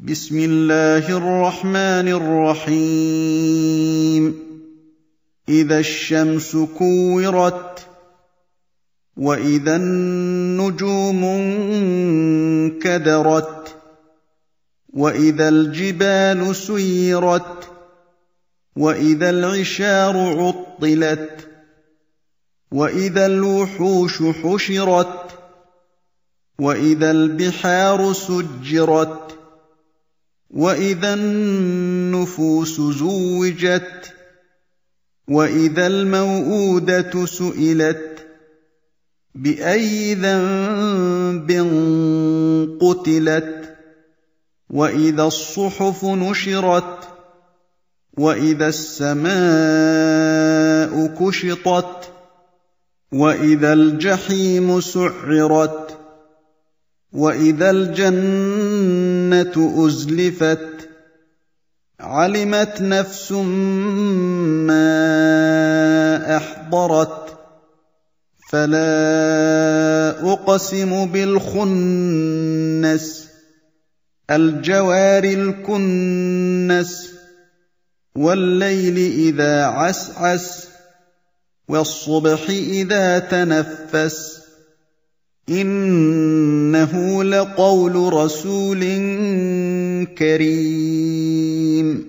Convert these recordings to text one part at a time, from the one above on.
بسم الله الرحمن الرحيم اذا الشمس كورت واذا النجوم انكدرت واذا الجبال سيرت واذا العشار عطلت واذا الوحوش حشرت واذا البحار سجرت واذا النفوس زوجت واذا الموءوده سئلت باي ذنب قتلت واذا الصحف نشرت واذا السماء كشطت واذا الجحيم سعرت واذا الجنه الجنه ازلفت علمت نفس ما احضرت فلا اقسم بالخنس الجوار الكنس والليل اذا عسعس والصبح اذا تنفس انه لقول رسول كريم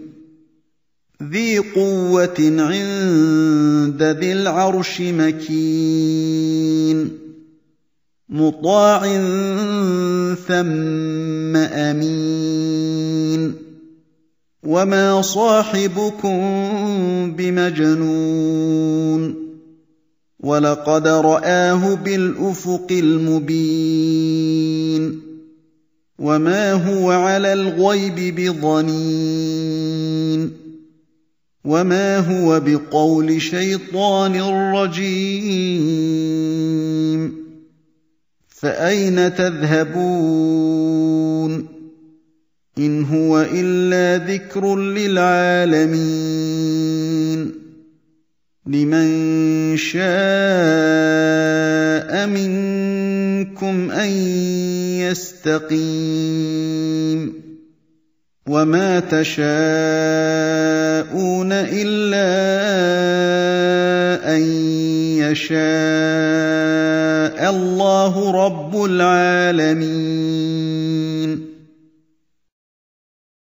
ذي قوه عند ذي العرش مكين مطاع ثم امين وما صاحبكم بمجنون ولقد رآه بالأفق المبين وما هو على الغيب بضنين وما هو بقول شيطان رجيم فأين تذهبون إن هو إلا ذكر للعالمين لمن شاء منكم ان يستقيم وما تشاءون الا ان يشاء الله رب العالمين